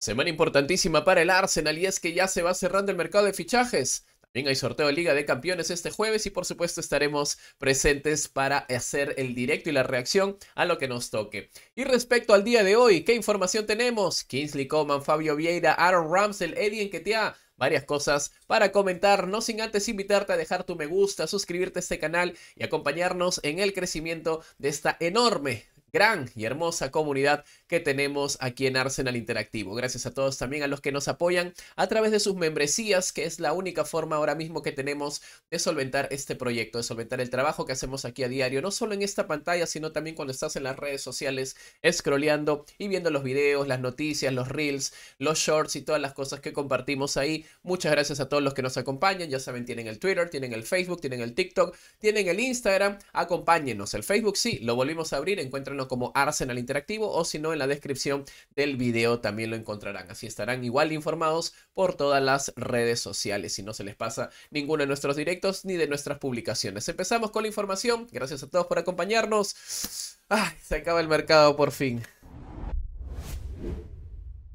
Semana importantísima para el Arsenal y es que ya se va cerrando el mercado de fichajes. También hay sorteo de Liga de Campeones este jueves y por supuesto estaremos presentes para hacer el directo y la reacción a lo que nos toque. Y respecto al día de hoy, ¿qué información tenemos? Kingsley Coman, Fabio Vieira, Aaron Ramsel, Eddie Nketiah, varias cosas para comentar, no sin antes invitarte a dejar tu me gusta, suscribirte a este canal y acompañarnos en el crecimiento de esta enorme gran y hermosa comunidad que tenemos aquí en Arsenal Interactivo. Gracias a todos también a los que nos apoyan a través de sus membresías, que es la única forma ahora mismo que tenemos de solventar este proyecto, de solventar el trabajo que hacemos aquí a diario, no solo en esta pantalla, sino también cuando estás en las redes sociales scrolleando y viendo los videos, las noticias, los reels, los shorts y todas las cosas que compartimos ahí. Muchas gracias a todos los que nos acompañan. Ya saben, tienen el Twitter, tienen el Facebook, tienen el TikTok, tienen el Instagram. Acompáñenos. El Facebook sí, lo volvimos a abrir. Encuentran como Arsenal Interactivo o si no en la descripción del video también lo encontrarán. Así estarán igual informados por todas las redes sociales y no se les pasa ninguno de nuestros directos ni de nuestras publicaciones. Empezamos con la información. Gracias a todos por acompañarnos. Ay, se acaba el mercado por fin.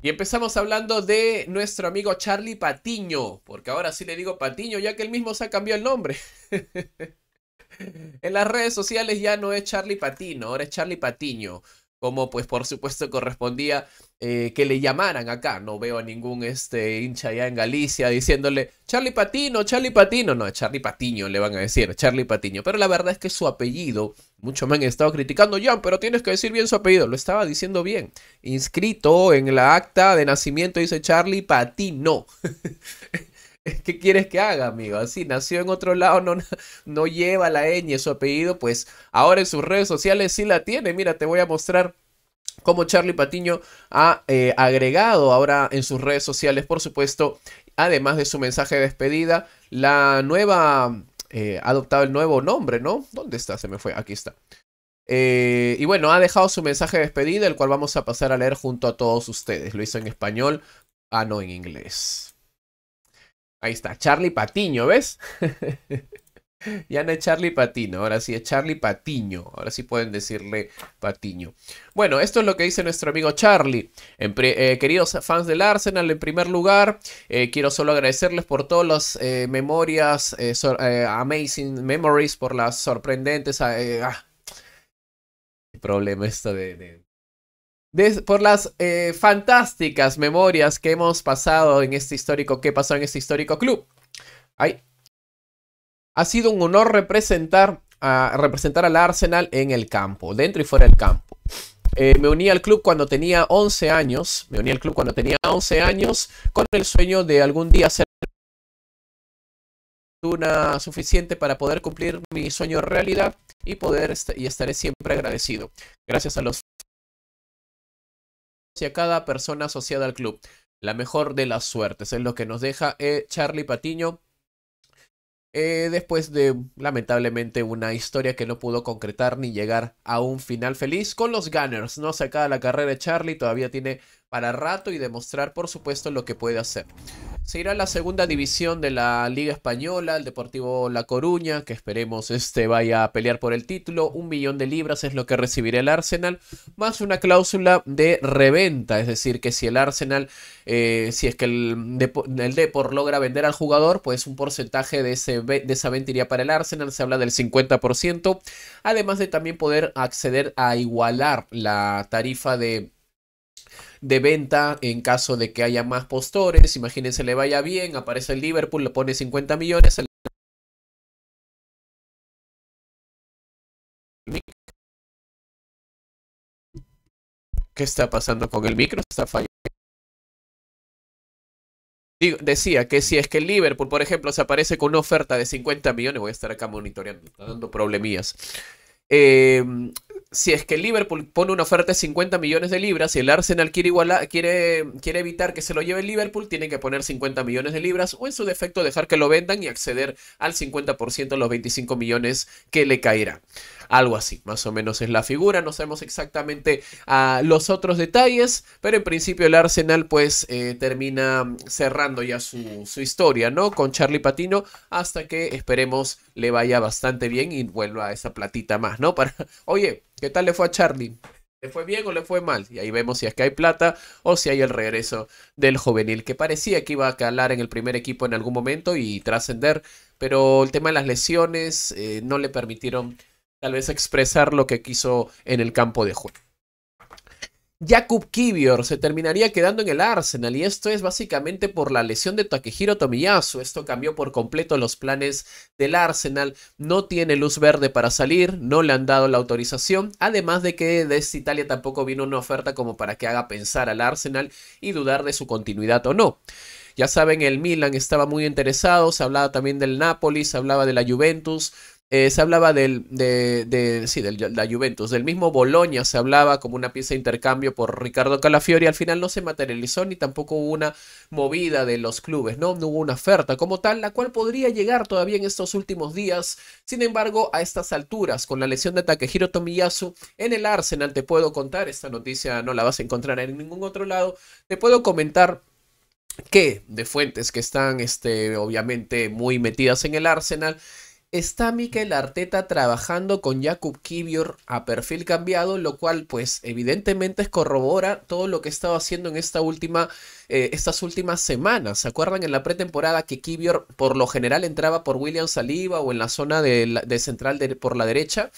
Y empezamos hablando de nuestro amigo Charlie Patiño, porque ahora sí le digo Patiño, ya que él mismo se ha cambiado el nombre. En las redes sociales ya no es Charlie Patino, ahora es Charlie Patiño. Como pues por supuesto correspondía eh, que le llamaran acá. No veo a ningún este, hincha ya en Galicia diciéndole Charlie Patino, Charlie Patino. No, es Charlie Patiño le van a decir, Charlie Patiño. Pero la verdad es que su apellido, mucho me han estado criticando, ya pero tienes que decir bien su apellido. Lo estaba diciendo bien. Inscrito en la acta de nacimiento dice Charlie Patino. ¿Qué quieres que haga, amigo? Así, nació en otro lado, no, no lleva la ñ, su apellido, pues ahora en sus redes sociales sí la tiene. Mira, te voy a mostrar cómo Charlie Patiño ha eh, agregado ahora en sus redes sociales, por supuesto, además de su mensaje de despedida, la nueva, eh, ha adoptado el nuevo nombre, ¿no? ¿Dónde está? Se me fue, aquí está. Eh, y bueno, ha dejado su mensaje de despedida, el cual vamos a pasar a leer junto a todos ustedes. Lo hizo en español, ah, no, en inglés. Ahí está, Charlie Patiño, ¿ves? ya no es Charlie Patiño, ahora sí es Charlie Patiño. Ahora sí pueden decirle Patiño. Bueno, esto es lo que dice nuestro amigo Charlie. Eh, queridos fans del Arsenal, en primer lugar, eh, quiero solo agradecerles por todas las eh, memorias, amazing memories, por las sorprendentes. Ah, ah. problema esto de por las eh, fantásticas memorias que hemos pasado en este histórico, que pasó en este histórico club. Ha sido un honor representar, a, representar al Arsenal en el campo, dentro y fuera del campo. Eh, me uní al club cuando tenía 11 años, me uní al club cuando tenía 11 años, con el sueño de algún día ser una suficiente para poder cumplir mi sueño realidad y poder y estaré siempre agradecido. Gracias a los y a cada persona asociada al club. La mejor de las suertes es lo que nos deja eh, Charlie Patiño. Eh, después de lamentablemente una historia que no pudo concretar ni llegar a un final feliz con los Gunners. No se acaba la carrera de Charlie, todavía tiene para rato y demostrar, por supuesto, lo que puede hacer. Se irá a la segunda división de la Liga Española, el Deportivo La Coruña, que esperemos este vaya a pelear por el título. Un millón de libras es lo que recibirá el Arsenal, más una cláusula de reventa. Es decir, que si el Arsenal, eh, si es que el, Depor, logra vender al jugador, pues un porcentaje de, de esa venta iría para el Arsenal. Se habla del 50%. Además de también poder acceder a igualar la tarifa de de venta en caso de que haya más postores. Imagínense, le vaya bien, aparece el Liverpool, le pone 50 millones. ¿Qué está pasando con el micro? Está fallando. decía que si es que el Liverpool, por ejemplo, se aparece con una oferta de 50 millones, voy a estar acá monitoreando, está dando problemillas. Eh, si es que Liverpool pone una oferta de 50 millones de libras y el Arsenal quiere, quiere, quiere evitar que se lo lleve el Liverpool, tiene que poner 50 millones de libras o en su defecto dejar que lo vendan y acceder al 50% de los 25 millones que le caerá, Algo así, más o menos es la figura, no sabemos exactamente ah, los otros detalles, pero en principio el Arsenal pues eh, termina cerrando ya su, su historia, ¿no? Con Charlie Patino hasta que esperemos le vaya bastante bien y vuelva a esa platita más, ¿no? Para, oye, ¿Qué tal le fue a Charlie? ¿Le fue bien o le fue mal? Y ahí vemos si es que hay plata o si hay el regreso del juvenil, que parecía que iba a calar en el primer equipo en algún momento y trascender, pero el tema de las lesiones eh, no le permitieron tal vez expresar lo que quiso en el campo de juego. Jakub Kivior se terminaría quedando en el Arsenal y esto es básicamente por la lesión de Takehiro Tomiyasu. Esto cambió por completo los planes del Arsenal. No tiene luz verde para salir, no le han dado la autorización. Además de que desde este Italia tampoco vino una oferta como para que haga pensar al Arsenal y dudar de su continuidad o no. Ya saben, el Milan estaba muy interesado, se hablaba también del Napoli, se hablaba de la Juventus eh, se hablaba del, de, de sí, la Juventus, del mismo Boloña se hablaba como una pieza de intercambio por Ricardo Calafiori, al final no se materializó ni tampoco hubo una movida de los clubes, ¿no? no hubo una oferta como tal, la cual podría llegar todavía en estos últimos días, sin embargo, a estas alturas, con la lesión de Takehiro Tomiyasu en el Arsenal, te puedo contar, esta noticia no la vas a encontrar en ningún otro lado, te puedo comentar que de fuentes que están este, obviamente muy metidas en el Arsenal, está Mikel Arteta trabajando con Jakub Kibior a perfil cambiado, lo cual pues evidentemente corrobora todo lo que estaba haciendo en esta última, eh, estas últimas semanas. ¿Se acuerdan en la pretemporada que Kibior por lo general entraba por William Saliba o en la zona de, central por la derecha?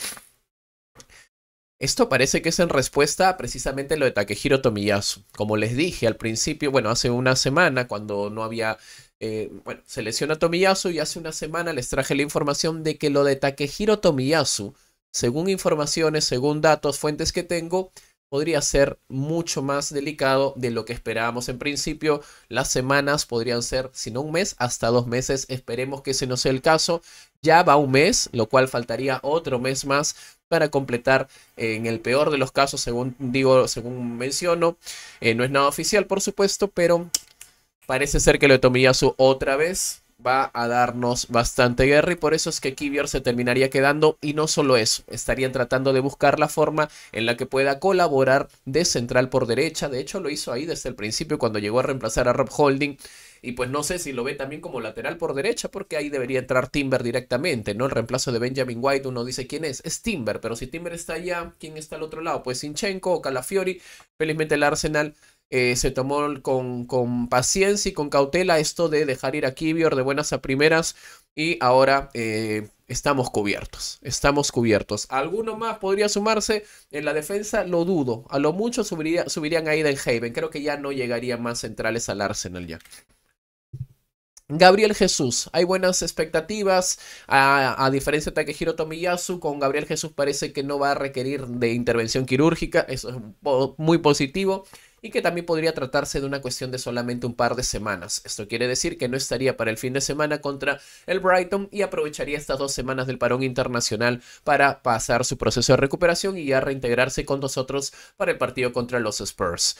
Esto parece que es en respuesta a precisamente lo de Takehiro Tomiyasu. Como les dije al principio, bueno, hace una semana cuando no había eh, bueno, se lesiona Tomiyasu y hace una semana les traje la información de que lo de Takehiro Tomiyasu, según informaciones, según datos, fuentes que tengo, podría ser mucho más delicado de lo que esperábamos en principio. Las semanas podrían ser, si no un mes, hasta dos meses. Esperemos que ese no sea el caso. Ya va un mes, lo cual faltaría otro mes más para completar eh, en el peor de los casos, según digo, según menciono. Eh, no es nada oficial, por supuesto, pero Parece ser que lo Tomiyasu otra vez va a darnos bastante guerra y por eso es que Kibior se terminaría quedando y no solo eso, estarían tratando de buscar la forma en la que pueda colaborar de central por derecha, de hecho lo hizo ahí desde el principio cuando llegó a reemplazar a Rob Holding y pues no sé si lo ve también como lateral por derecha porque ahí debería entrar Timber directamente, ¿no? El reemplazo de Benjamin White, uno dice quién es, es Timber, pero si Timber está allá, ¿quién está al otro lado? Pues Sinchenko o Calafiori, felizmente el Arsenal eh, se tomó con, con, paciencia y con cautela esto de dejar ir a Kivior de buenas a primeras y ahora eh, estamos cubiertos, estamos cubiertos. ¿Alguno más podría sumarse en la defensa? Lo dudo, a lo mucho subirían ahí del Haven, creo que ya no llegarían más centrales al Arsenal ya. Gabriel Jesús, hay buenas expectativas, a, a, diferencia de Takehiro Tomiyasu, con Gabriel Jesús parece que no va a requerir de intervención quirúrgica, eso es muy positivo y que también podría tratarse de una cuestión de solamente un par de semanas. Esto quiere decir que no estaría para el fin de semana contra el Brighton y aprovecharía estas dos semanas del parón internacional para pasar su proceso de recuperación y ya reintegrarse con nosotros para el partido contra los Spurs.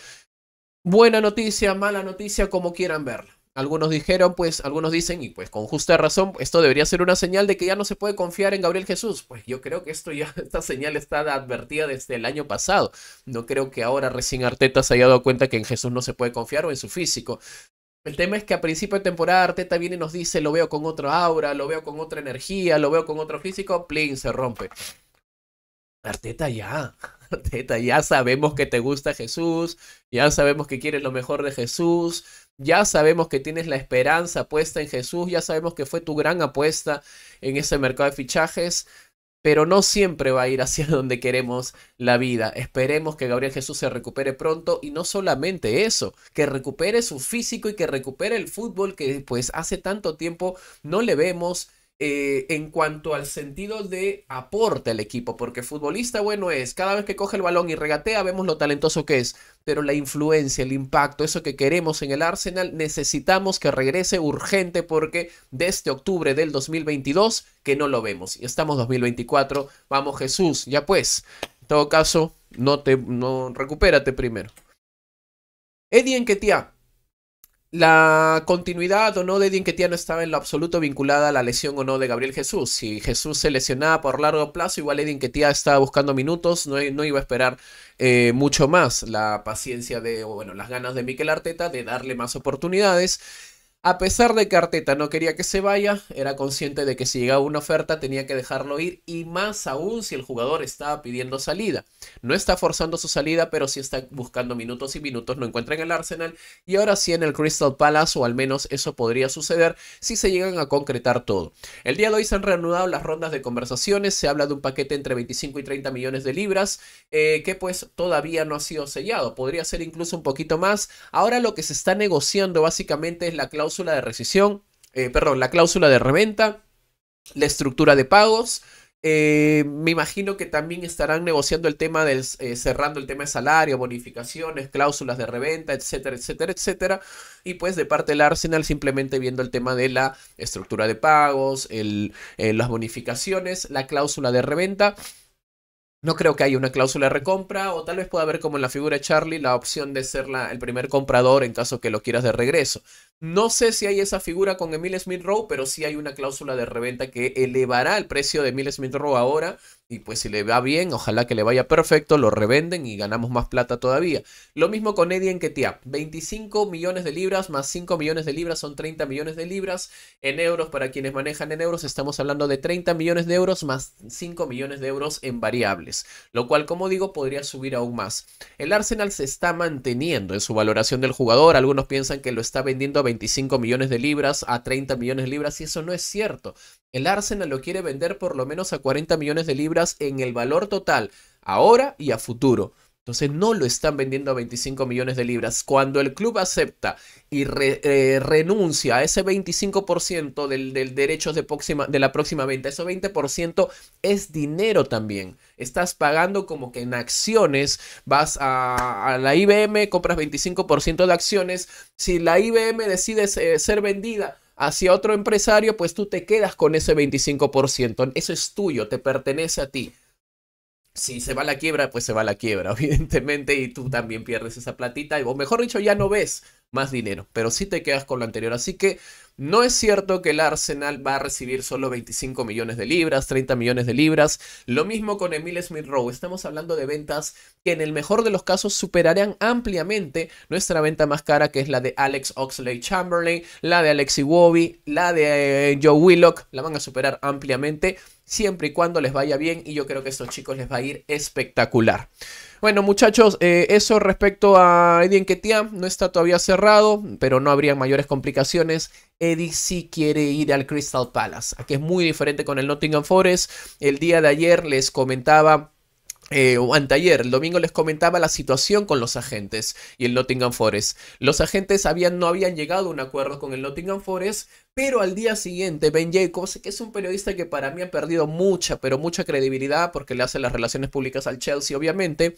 Buena noticia, mala noticia, como quieran verla algunos dijeron, pues, algunos dicen, y pues con justa razón, esto debería ser una señal de que ya no se puede confiar en Gabriel Jesús. Pues yo creo que esto ya, esta señal está advertida desde el año pasado. No creo que ahora recién Arteta se haya dado cuenta que en Jesús no se puede confiar o en su físico. El tema es que a principio de temporada Arteta viene y nos dice, lo veo con otra aura, lo veo con otra energía, lo veo con otro físico, plin, se rompe. Arteta ya, Arteta ya sabemos que te gusta Jesús, ya sabemos que quieres lo mejor de Jesús, ya sabemos que tienes la esperanza puesta en Jesús, ya sabemos que fue tu gran apuesta en ese mercado de fichajes, pero no siempre va a ir hacia donde queremos la vida. Esperemos que Gabriel Jesús se recupere pronto y no solamente eso, que recupere su físico y que recupere el fútbol que pues hace tanto tiempo no le vemos eh, en cuanto al sentido de aporte al equipo, porque futbolista bueno es, cada vez que coge el balón y regatea vemos lo talentoso que es, pero la influencia, el impacto, eso que queremos en el Arsenal, necesitamos que regrese urgente porque desde este octubre del 2022 que no lo vemos y estamos 2024, vamos Jesús, ya pues, en todo caso, no te, no, recupérate primero. Eddie tía la continuidad o no de no estaba en lo absoluto vinculada a la lesión o no de Gabriel Jesús. Si Jesús se lesionaba por largo plazo, igual Dinquetía estaba buscando minutos, no, no iba a esperar eh, mucho más la paciencia de, o bueno, las ganas de Miquel Arteta de darle más oportunidades. A pesar de que Arteta no quería que se vaya, era consciente de que si llegaba una oferta tenía que dejarlo ir y más aún si el jugador estaba pidiendo salida. No está forzando su salida, pero si está buscando minutos y minutos, no encuentra en el Arsenal y ahora sí en el Crystal Palace o al menos eso podría suceder si se llegan a concretar todo. El día de hoy se han reanudado las rondas de conversaciones, se habla de un paquete entre 25 y 30 millones de libras eh, que pues todavía no ha sido sellado, podría ser incluso un poquito más. Ahora lo que se está negociando básicamente es la cláusula cláusula de rescisión, eh, perdón, la cláusula de reventa, la estructura de pagos. Eh, me imagino que también estarán negociando el tema de eh, cerrando el tema de salario, bonificaciones, cláusulas de reventa, etcétera, etcétera, etcétera. Y pues de parte del Arsenal simplemente viendo el tema de la estructura de pagos, el, las bonificaciones, la cláusula de reventa no creo que haya una cláusula de recompra o tal vez pueda haber como en la figura de Charlie la opción de ser el primer comprador en caso que lo quieras de regreso. No sé si hay esa figura con Emil Smith Rowe, pero sí hay una cláusula de reventa que elevará el precio de Emil Smith Rowe ahora y pues si le va bien, ojalá que le vaya perfecto, lo revenden y ganamos más plata todavía. Lo mismo con Eddie Ketia. 25 millones de libras más 5 millones de libras son 30 millones de libras. En euros, para quienes manejan en euros, estamos hablando de 30 millones de euros más 5 millones de euros en variables. Lo cual, como digo, podría subir aún más. El Arsenal se está manteniendo en su valoración del jugador. Algunos piensan que lo está vendiendo a 25 millones de libras, a 30 millones de libras y eso no es cierto. El Arsenal lo quiere vender por lo menos a 40 millones de libras en el valor total, ahora y a futuro. Entonces no lo están vendiendo a 25 millones de libras. Cuando el club acepta y eh, renuncia a ese 25% del, derecho de, próxima, de la próxima venta, eso 20% es dinero también. Estás pagando como que en acciones, vas a, a la IBM, compras 25% de acciones. Si la IBM decide ser vendida hacia otro empresario, pues tú te quedas con ese 25%. Eso es tuyo, te pertenece a ti. Si se va la quiebra, pues se va la quiebra, evidentemente, y tú también pierdes esa platita, o mejor dicho, ya no ves más dinero, pero si te quedas con lo anterior. Así que no es cierto que el Arsenal va a recibir solo 25 millones de libras, 30 millones de libras. Lo mismo con Emil Smith Rowe. Estamos hablando de ventas que en el mejor de los casos superarán ampliamente nuestra venta más cara, que es la de Alex Oxley Chamberlain, la de Alexi Wobby, la de eh, Joe Willock. La van a superar ampliamente siempre y cuando les vaya bien. Y yo creo que a estos chicos les va a ir espectacular. Bueno, muchachos, eh, eso respecto a Eddie Ketia. No está todavía cerrado, pero no habría mayores complicaciones. Eddie sí quiere ir al Crystal Palace. que es muy diferente con el Nottingham Forest. El día de ayer les comentaba eh, antayer, el domingo les comentaba la situación con los agentes y el Nottingham Forest. Los agentes no habían llegado a un acuerdo con el Nottingham Forest, pero al día siguiente Ben Jacobs, que es un periodista que para mí ha perdido mucha, pero mucha credibilidad porque le hace las relaciones públicas al Chelsea, obviamente,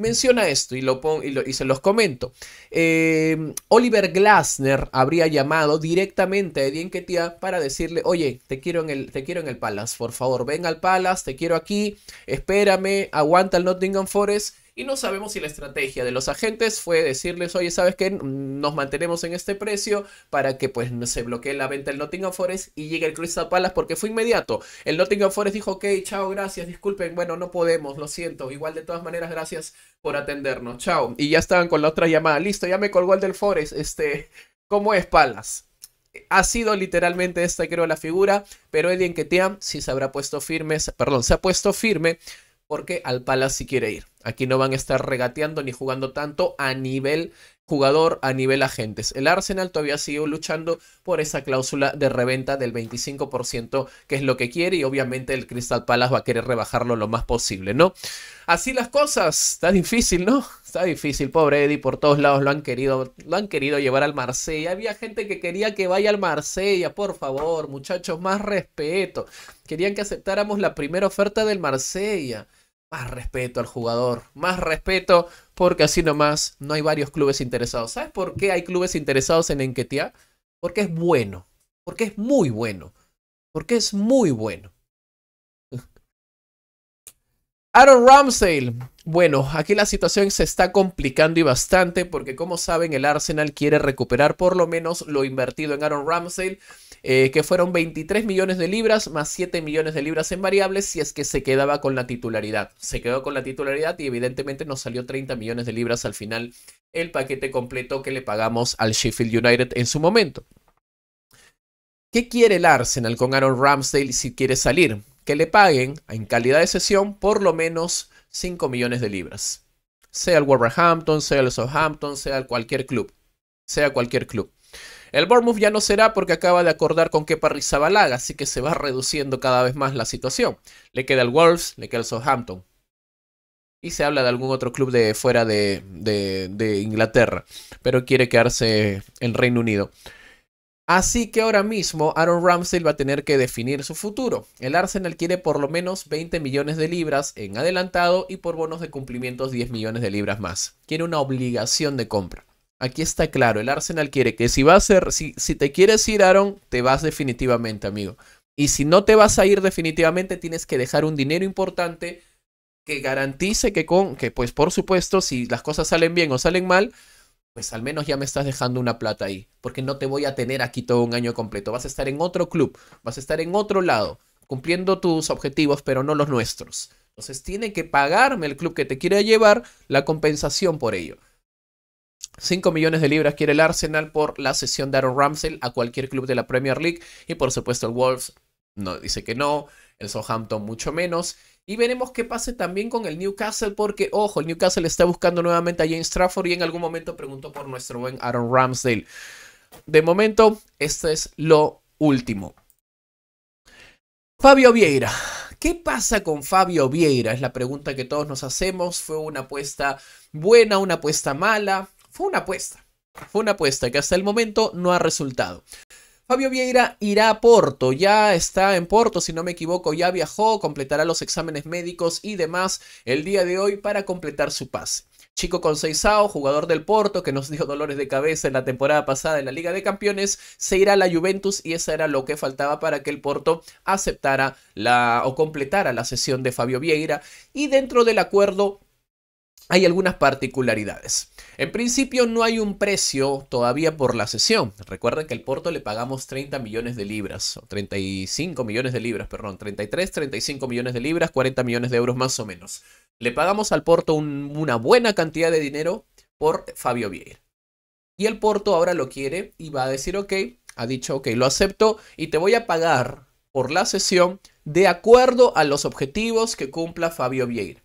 menciona esto y, lo, pon, y, se los comento. Eh, Oliver Glasner habría llamado directamente a Edien Ketia para decirle, oye, te quiero, en el, te quiero en el Palace, por favor, ven al Palace, te quiero aquí, espérame, aguanta el Nottingham Forest y no sabemos si la estrategia de los agentes fue decirles, oye, ¿sabes qué? Nos mantenemos en este precio para que pues se bloquee la venta del Nottingham Forest y llegue el Crystal Palace porque fue inmediato. El Nottingham Forest dijo, ok, chao, gracias, disculpen, bueno, no podemos, lo siento. Igual de todas maneras, gracias por atendernos, chao. Y ya estaban con la otra llamada, listo, ya me colgó el del Forest, este, ¿cómo es Palace? ha sido literalmente esta, creo, la figura, pero Eddie Nketiah sí se habrá puesto firme, perdón, se ha puesto firme porque al Palace sí quiere ir. Aquí no van a estar regateando ni jugando tanto a nivel jugador, a nivel agentes. El Arsenal todavía sigue luchando por esa cláusula de reventa del 25%, que es lo que quiere, y obviamente el Crystal Palace va a querer rebajarlo lo más posible, ¿no? Así las cosas, está difícil, ¿no? Está difícil, pobre Eddie, por todos lados lo han querido, lo han querido llevar al Marsella. Había gente que quería que vaya al Marsella, por favor, muchachos, más respeto. Querían que aceptáramos la primera oferta del Marsella. Más respeto al jugador, más respeto, porque así nomás no hay varios clubes interesados. ¿Sabes por qué hay clubes interesados en enquetea, Porque es bueno, porque es muy bueno, porque es muy bueno. Aaron Ramsdale. Bueno, aquí la situación se está complicando y bastante porque como saben el Arsenal quiere recuperar por lo menos lo invertido en Aaron Ramsdale eh, que fueron 23 millones de libras más 7 millones de libras en variables si es que se quedaba con la titularidad. Se quedó con la titularidad y evidentemente nos salió 30 millones de libras al final el paquete completo que le pagamos al Sheffield United en su momento. ¿Qué quiere el Arsenal con Aaron Ramsdale si quiere salir? Que le paguen en calidad de sesión por lo menos 5 millones de libras. Sea el Wolverhampton, sea el Southampton, sea cualquier club. Sea cualquier club. El Bournemouth ya no será porque acaba de acordar con Kepa Rizabalaga, así que se va reduciendo cada vez más la situación. Le queda el Wolves, le queda el Southampton. Y se habla de algún otro club de fuera de, Inglaterra, pero quiere quedarse en Reino Unido. Así que ahora mismo Aaron Ramsey va a tener que definir su futuro. El Arsenal quiere por lo menos 20 millones de libras en adelantado y por bonos de cumplimientos 10 millones de libras más. Quiere una obligación de compra. Aquí está claro, el Arsenal quiere que si, va a ser, si, si te quieres ir, Aaron, te vas definitivamente, amigo. Y si no te vas a ir definitivamente, tienes que dejar un dinero importante que garantice que con, que pues por supuesto, si las cosas salen bien o salen mal, pues al menos ya me estás dejando una plata ahí, porque no te voy a tener aquí todo un año completo, vas a estar en otro club, vas a estar en otro lado, cumpliendo tus objetivos, pero no los nuestros. Entonces tiene que pagarme el club que te quiere llevar la compensación por ello. 5 millones de libras quiere el Arsenal por la cesión de Aaron Ramsdale a cualquier club de la Premier League. Y por supuesto el Wolves no, dice que no, el Southampton mucho menos. Y veremos qué pase también con el Newcastle, porque ojo, el Newcastle está buscando nuevamente a James Trafford y en algún momento preguntó por nuestro buen Aaron Ramsdale. De momento, esto es lo último. Fabio Vieira. ¿Qué pasa con Fabio Vieira? Es la pregunta que todos nos hacemos. ¿Fue una apuesta buena, una apuesta mala? fue una apuesta. Fue una apuesta que hasta el momento no ha resultado. Fabio Vieira irá a Porto, ya está en Porto, si no me equivoco, ya viajó, completará los exámenes médicos y demás el día de hoy para completar su pase. Chico Conceizao, jugador del Porto, que nos dio dolores de cabeza en la temporada pasada en la Liga de Campeones, se irá a la Juventus y eso era lo que faltaba para que el Porto aceptara la, o completara la sesión de Fabio Vieira. Y dentro del acuerdo hay algunas particularidades. En principio no hay un precio todavía por la sesión. Recuerden que al Porto le pagamos 30 millones de libras, o 35 millones de libras, perdón, 33, 35 millones de libras, 40 millones de euros más o menos. Le pagamos al Porto una buena cantidad de dinero por Fabio Vieira. Y el Porto ahora lo quiere y va a decir, ok, ha dicho, ok, lo acepto y te voy a pagar por la sesión de acuerdo a los objetivos que cumpla Fabio Vieira.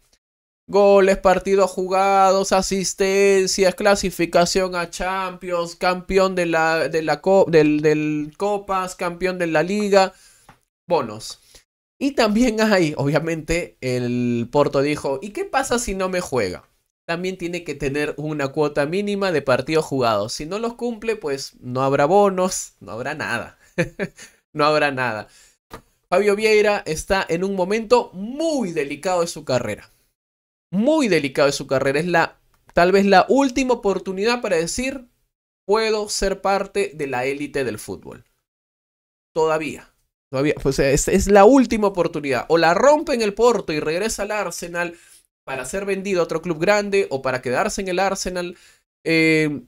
Goles, partidos jugados, asistencias, clasificación a Champions, campeón de la, del, Copas, campeón de la Liga, bonos. Y también hay, obviamente, el Porto dijo, ¿y qué pasa si no me juega? También tiene que tener una cuota mínima de partidos jugados. Si no los cumple, pues no habrá bonos, no habrá nada. no habrá nada. Fabio Vieira está en un momento muy delicado de su carrera muy delicado de su carrera. Es la tal vez la última oportunidad para decir, puedo ser parte de la élite del fútbol. Todavía. Todavía. es, la última oportunidad. O la rompe en el Porto y regresa al Arsenal para ser vendido a otro club grande o para quedarse en el Arsenal. Eh,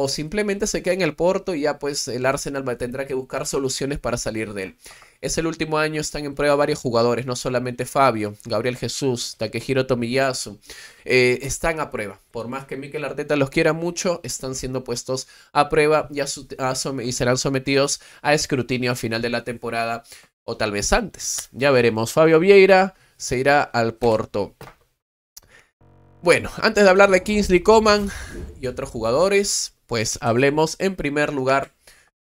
o simplemente se queda en el Porto y ya pues el Arsenal tendrá que buscar soluciones para salir de él. Es el último año, están en prueba varios jugadores, no solamente Fabio, Gabriel Jesús, Takehiro Tomiyasu. Eh, están a prueba. Por más que Miquel Arteta los quiera mucho, están siendo puestos a prueba y serán sometidos a escrutinio a final de la temporada o tal vez antes. Ya veremos. Fabio Vieira se irá al Porto. Bueno, antes de hablar de Kingsley Coman y otros jugadores, pues hablemos en primer lugar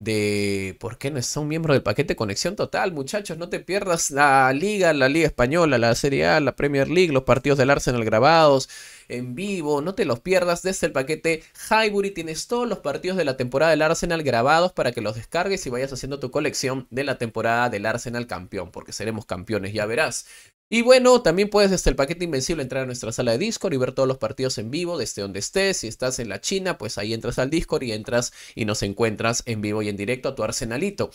de por qué no es son miembro del paquete Conexión Total, muchachos. No te pierdas la Liga, la Liga Española, la Serie A, la Premier League, los partidos del Arsenal grabados en vivo, no te los pierdas desde el paquete Highbury. Tienes todos los partidos de la temporada del Arsenal grabados para que los descargues y vayas haciendo tu colección de la temporada del Arsenal campeón, porque seremos campeones, ya verás. Y bueno, también puedes desde el paquete Invencible entrar a nuestra sala de Discord y ver todos los partidos en vivo desde donde estés. Si estás en la China, pues ahí entras al Discord y entras y nos encuentras en vivo y en directo a tu arsenalito.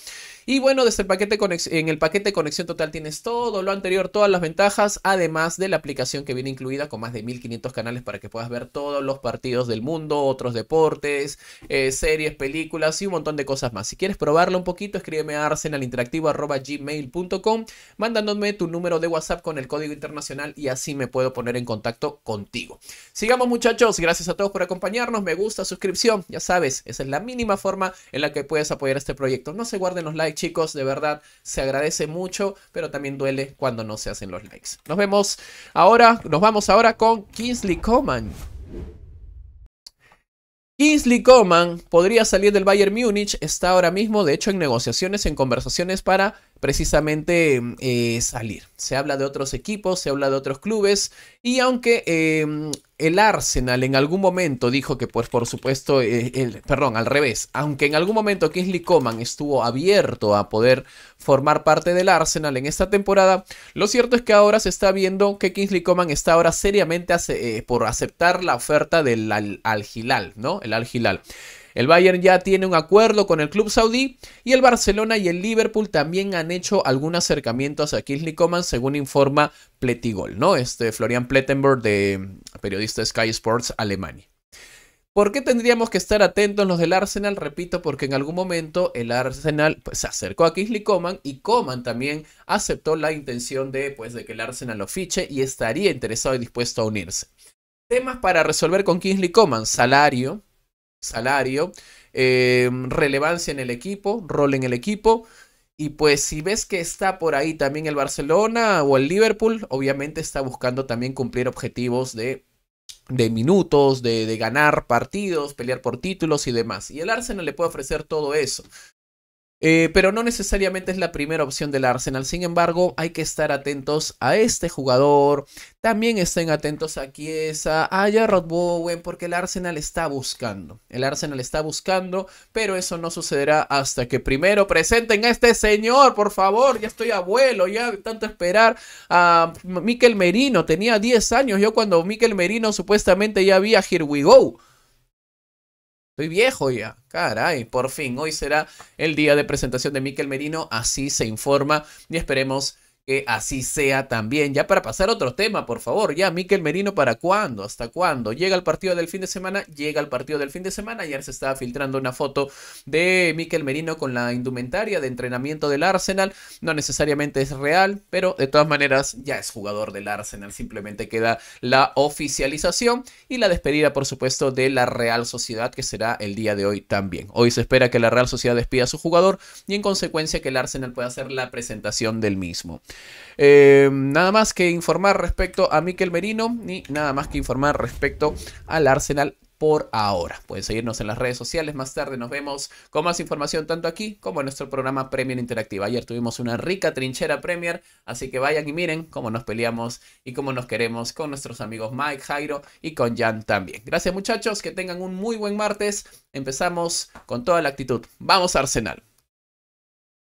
Y bueno, desde el paquete en el paquete Conexión Total tienes todo lo anterior, todas las ventajas, además de la aplicación que viene incluida con más de 1500 para que puedas ver todos los partidos del mundo, otros deportes, eh, series, películas y un montón de cosas más. Si quieres probarlo un poquito, escríbeme a gmail.com mandándome tu número de WhatsApp con el código internacional y así me puedo poner en contacto contigo. Sigamos muchachos, gracias a todos por acompañarnos, me gusta, suscripción, ya sabes, esa es la mínima forma en la que puedes apoyar este proyecto. No se guarden los likes chicos, de verdad, se agradece mucho, pero también duele cuando no se hacen los likes. Nos vemos ahora, nos vamos ahora con Kingsley. Kingsley Coman. Kingsley podría salir del Bayern Múnich, está ahora mismo, de hecho, en negociaciones, en conversaciones para precisamente eh, salir. Se habla de otros equipos, se habla de otros clubes, y aunque em, el Arsenal en algún momento dijo que, pues, por supuesto, eh, el, perdón, al revés, aunque en algún momento Kingsley Coman estuvo abierto a poder formar parte del Arsenal en esta temporada, lo cierto es que ahora se está viendo que Kingsley Coman está ahora seriamente eh, por aceptar la oferta del algilal. al ¿no? El Al Hilal. El Bayern ya tiene un acuerdo con el club saudí y el Barcelona y el Liverpool también han hecho algún acercamiento hacia Kingsley Coman, según informa Pletigol, ¿no? Este Florian Plettenberg de periodista Sky Sports Alemania. ¿Por qué tendríamos que estar atentos los del Arsenal? Repito, porque en algún momento el Arsenal pues, se acercó a Kingsley Coman y Coman también aceptó la intención de, pues, de que el Arsenal lo fiche y estaría interesado y dispuesto a unirse. Temas para resolver con Kingsley Coman, salario, salario, em, relevancia en el equipo, rol en el equipo. Y pues si ves que está por ahí también el Barcelona o el Liverpool, obviamente está buscando también cumplir objetivos de, de minutos, de, de ganar partidos, pelear por títulos y demás. Y el Arsenal le puede ofrecer todo eso. Eh, pero no necesariamente es la primera opción del Arsenal. Sin embargo, hay que estar atentos a este jugador. También estén atentos a Kiesa, a Jarrod Bowen, porque el Arsenal está buscando. El Arsenal está buscando, pero eso no sucederá hasta que primero presenten a este señor, por favor. Ya estoy abuelo, ya tanto esperar a Miquel Merino. Tenía 10 años yo cuando Miquel Merino supuestamente ya había Here We Go. Estoy viejo ya. Caray, por fin. Hoy será el día de presentación de Miquel Merino. Así se informa y esperemos que así sea también. Ya para pasar otro tema, por favor, ya Miquel Merino, ¿para cuándo? ¿Hasta cuándo? Llega el partido del fin de semana, llega el partido del fin de semana. Ayer se estaba filtrando una foto de Miquel Merino con la indumentaria de entrenamiento del Arsenal. No necesariamente es real, pero de todas maneras ya es jugador del Arsenal. Simplemente queda la oficialización y la despedida, por supuesto, de la Real Sociedad, que será el día de hoy también. Hoy se espera que la Real Sociedad despida a su jugador y en consecuencia que el Arsenal pueda hacer la presentación del mismo. Em, nada más que informar respecto a Miquel Merino y nada más que informar respecto al Arsenal por ahora. Pueden seguirnos en las redes sociales. Más tarde nos vemos con más información tanto aquí como en nuestro programa Premier Interactiva. Ayer tuvimos una rica trinchera Premier, así que vayan y miren cómo nos peleamos y cómo nos queremos con nuestros amigos Mike, Jairo y con Jan también. Gracias muchachos, que tengan un muy buen martes. Empezamos con toda la actitud. Vamos a Arsenal.